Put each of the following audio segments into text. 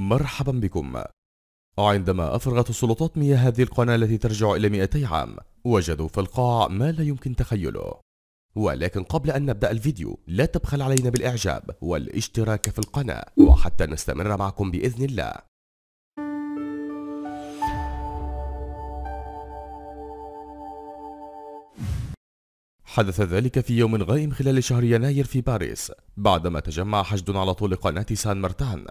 مرحبا بكم عندما أفرغت السلطات مياه هذه القناة التي ترجع إلى 200 عام وجدوا في القاع ما لا يمكن تخيله ولكن قبل أن نبدأ الفيديو لا تبخل علينا بالإعجاب والاشتراك في القناة وحتى نستمر معكم بإذن الله حدث ذلك في يوم غائم خلال شهر يناير في باريس بعدما تجمع حشد على طول قناة سان مارتان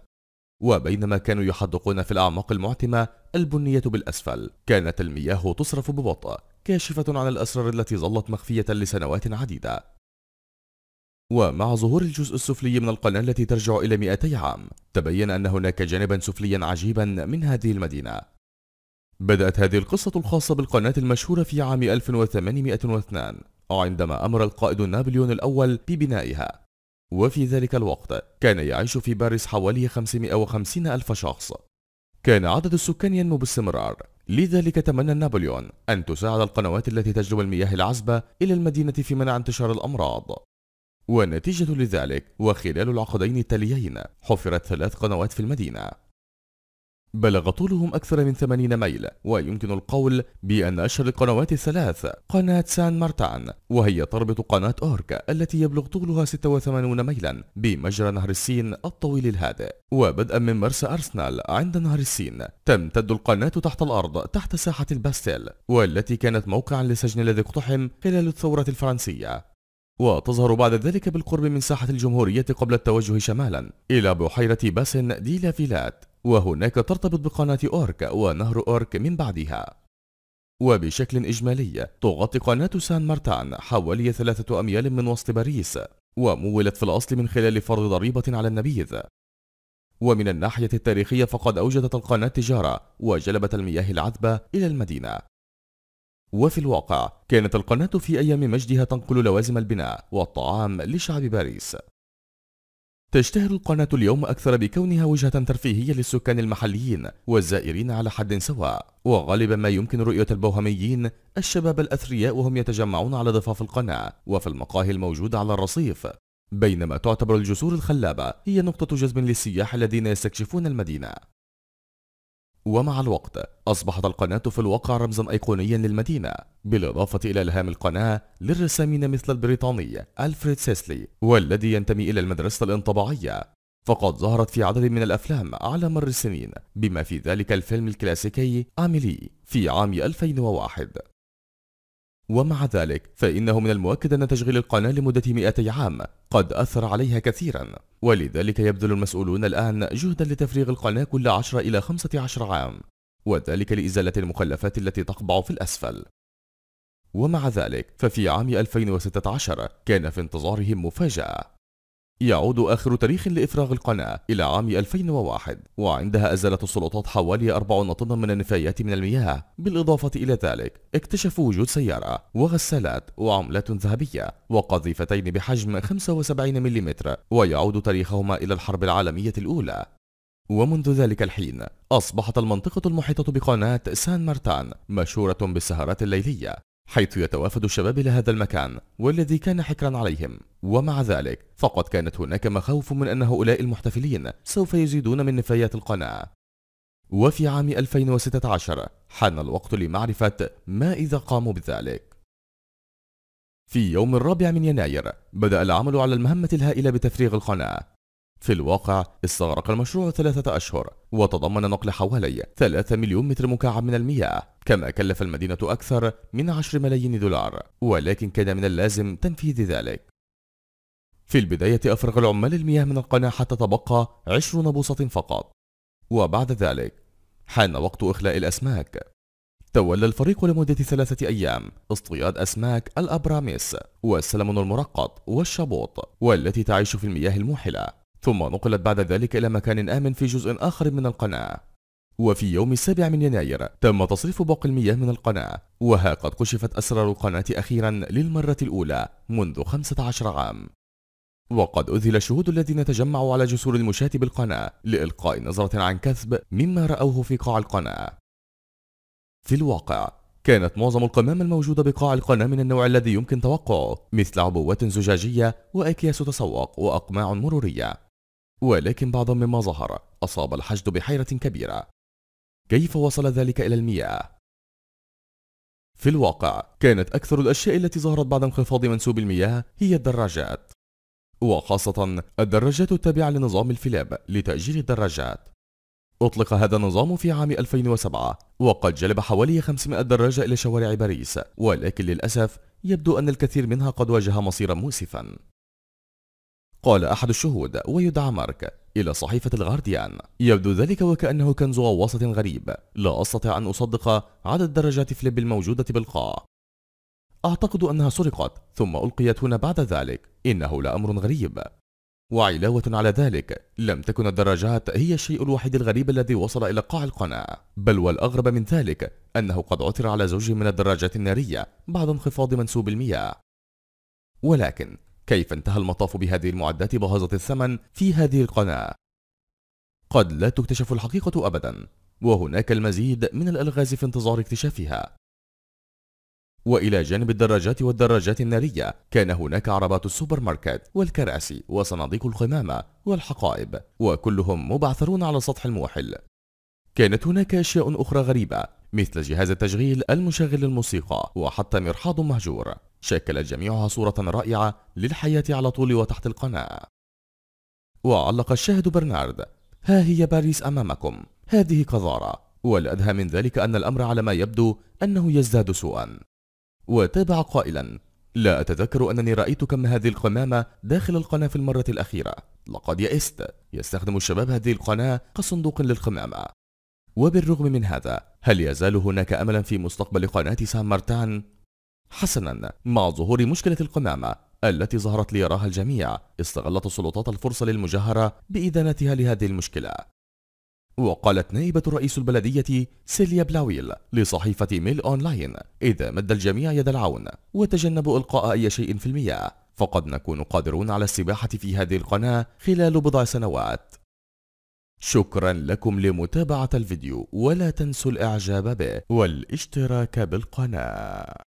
وبينما كانوا يحدقون في الأعماق المعتمة البنية بالأسفل كانت المياه تصرف ببطء كاشفة عن الأسرار التي ظلت مخفية لسنوات عديدة ومع ظهور الجزء السفلي من القناة التي ترجع إلى 200 عام تبين أن هناك جانبا سفليا عجيبا من هذه المدينة بدأت هذه القصة الخاصة بالقناة المشهورة في عام 1802 عندما أمر القائد نابليون الأول ببنائها وفي ذلك الوقت كان يعيش في باريس حوالي 550 ألف شخص كان عدد السكان ينمو باستمرار لذلك تمنى نابليون أن تساعد القنوات التي تجلب المياه العذبة إلى المدينة في منع انتشار الأمراض ونتيجة لذلك وخلال العقدين التاليين حفرت ثلاث قنوات في المدينة بلغ طولهم أكثر من 80 ميل ويمكن القول بأن أشهر القنوات الثلاث قناة سان مارتان وهي تربط قناة أورك التي يبلغ طولها 86 ميلا بمجرى نهر السين الطويل الهادئ وبدءا من مرسى أرسنال عند نهر السين تمتد القناة تحت الأرض تحت ساحة الباستيل والتي كانت موقعا لسجن الذي اقتحم خلال الثورة الفرنسية وتظهر بعد ذلك بالقرب من ساحة الجمهورية قبل التوجه شمالا إلى بحيرة باسن دي فيلات وهناك ترتبط بقناة أورك ونهر أورك من بعدها وبشكل إجمالي تغطي قناة سان مارتان حوالي ثلاثة أميال من وسط باريس ومولت في الأصل من خلال فرض ضريبة على النبيذ ومن الناحية التاريخية فقد أوجدت القناة تجارة وجلبت المياه العذبة إلى المدينة وفي الواقع كانت القناة في أيام مجدها تنقل لوازم البناء والطعام لشعب باريس تشتهر القناة اليوم أكثر بكونها وجهة ترفيهية للسكان المحليين والزائرين على حد سواء وغالبا ما يمكن رؤية البوهميين الشباب الأثرياء وهم يتجمعون على ضفاف القناة وفي المقاهي الموجودة على الرصيف بينما تعتبر الجسور الخلابة هي نقطة جذب للسياح الذين يستكشفون المدينة ومع الوقت أصبحت القناة في الواقع رمزا أيقونيا للمدينة بالإضافة إلى إلهام القناة للرسامين مثل البريطاني ألفريد سيسلي والذي ينتمي إلى المدرسة الانطباعية فقد ظهرت في عدد من الأفلام على مر السنين بما في ذلك الفيلم الكلاسيكي آميلي في عام 2001 ومع ذلك فإنه من المؤكد أن تشغيل القناة لمدة 200 عام قد أثر عليها كثيرا ولذلك يبذل المسؤولون الآن جهدا لتفريغ القناة كل 10 إلى 15 عام وذلك لإزالة المخلفات التي تقبع في الأسفل ومع ذلك ففي عام 2016 كان في انتظارهم مفاجأة يعود آخر تاريخ لإفراغ القناة إلى عام 2001 وعندها أزالت السلطات حوالي 40 طنا من النفايات من المياه بالإضافة إلى ذلك اكتشفوا وجود سيارة وغسالات وعملات ذهبية وقذيفتين بحجم 75 ملم ويعود تاريخهما إلى الحرب العالمية الأولى ومنذ ذلك الحين أصبحت المنطقة المحيطة بقناة سان مارتان مشهورة بالسهرات الليلية حيث يتوافد الشباب إلى هذا المكان والذي كان حكرا عليهم ومع ذلك فقد كانت هناك مخاوف من أن هؤلاء المحتفلين سوف يزيدون من نفايات القناة وفي عام 2016 حان الوقت لمعرفة ما إذا قاموا بذلك في يوم الرابع من يناير بدأ العمل على المهمة الهائلة بتفريغ القناة في الواقع استغرق المشروع ثلاثة أشهر وتضمن نقل حوالي 3 مليون متر مكعب من المياه كما كلف المدينة أكثر من 10 ملايين دولار ولكن كان من اللازم تنفيذ ذلك في البداية أفرغ العمال المياه من القناة حتى تبقى 20 بوصة فقط وبعد ذلك حان وقت إخلاء الأسماك تولى الفريق لمدة ثلاثة أيام اصطياد أسماك الأبراميس والسلمون المرقط والشبوط والتي تعيش في المياه الموحلة ثم نقلت بعد ذلك إلى مكان آمن في جزء آخر من القناة وفي يوم السابع من يناير تم تصريف باقي المياه من القناة وها قد كشفت أسرار القناة أخيرا للمرة الأولى منذ 15 عام وقد أذهل الشهود الذين تجمعوا على جسور المشاة بالقناة لإلقاء نظرة عن كثب مما رأوه في قاع القناة في الواقع كانت معظم القمامة الموجودة بقاع القناة من النوع الذي يمكن توقعه مثل عبوات زجاجية وأكياس تسوق وأقماع مرورية ولكن بعض مما ظهر أصاب الحشد بحيرة كبيرة كيف وصل ذلك إلى المياه؟ في الواقع كانت أكثر الأشياء التي ظهرت بعد انخفاض منسوب المياه هي الدراجات وخاصة الدراجات التابعة لنظام الفلاب لتأجير الدراجات أطلق هذا النظام في عام 2007 وقد جلب حوالي 500 دراجة إلى شوارع باريس ولكن للأسف يبدو أن الكثير منها قد واجه مصيرا مؤسفا قال أحد الشهود ويدعى مارك إلى صحيفة الغارديان يبدو ذلك وكأنه كنز غواصة غريب لا أستطيع أن أصدق عدد درجات فليب الموجودة بالقاع أعتقد أنها سرقت ثم ألقيت هنا بعد ذلك إنه لأمر غريب وعلاوة على ذلك لم تكن الدراجات هي الشيء الوحيد الغريب الذي وصل إلى قاع القناة بل والأغرب من ذلك أنه قد عثر على زوج من الدراجات النارية بعد انخفاض منسوب المياه ولكن كيف انتهى المطاف بهذه المعدات باهظة الثمن في هذه القناة قد لا تكتشف الحقيقة أبدا وهناك المزيد من الألغاز في انتظار اكتشافها وإلى جانب الدراجات والدراجات النارية كان هناك عربات السوبر ماركت والكراسي وصناديق القمامة والحقائب وكلهم مبعثرون على سطح الموحل كانت هناك أشياء أخرى غريبة مثل جهاز التشغيل المشغل للموسيقى وحتى مرحاض مهجور شكلت جميعها صورة رائعة للحياة على طول وتحت القناة وعلق الشاهد برنارد ها هي باريس أمامكم هذه قذارة والأدهى من ذلك أن الأمر على ما يبدو أنه يزداد سوءا وتابع قائلا لا أتذكر أنني رأيت كم هذه القمامة داخل القناة في المرة الأخيرة لقد يئست يستخدم الشباب هذه القناة كصندوق للقمامة وبالرغم من هذا هل يزال هناك أملا في مستقبل قناة سان مارتان حسنا مع ظهور مشكلة القمامة التي ظهرت ليراها الجميع استغلت السلطات الفرصة للمجاهرة بإدانتها لهذه المشكلة وقالت نائبة رئيس البلدية سيليا بلاويل لصحيفة ميل أونلاين إذا مد الجميع يد العون وتجنبوا إلقاء أي شيء في المياه فقد نكون قادرون على السباحة في هذه القناة خلال بضع سنوات شكرا لكم لمتابعة الفيديو ولا تنسوا الإعجاب به والاشتراك بالقناة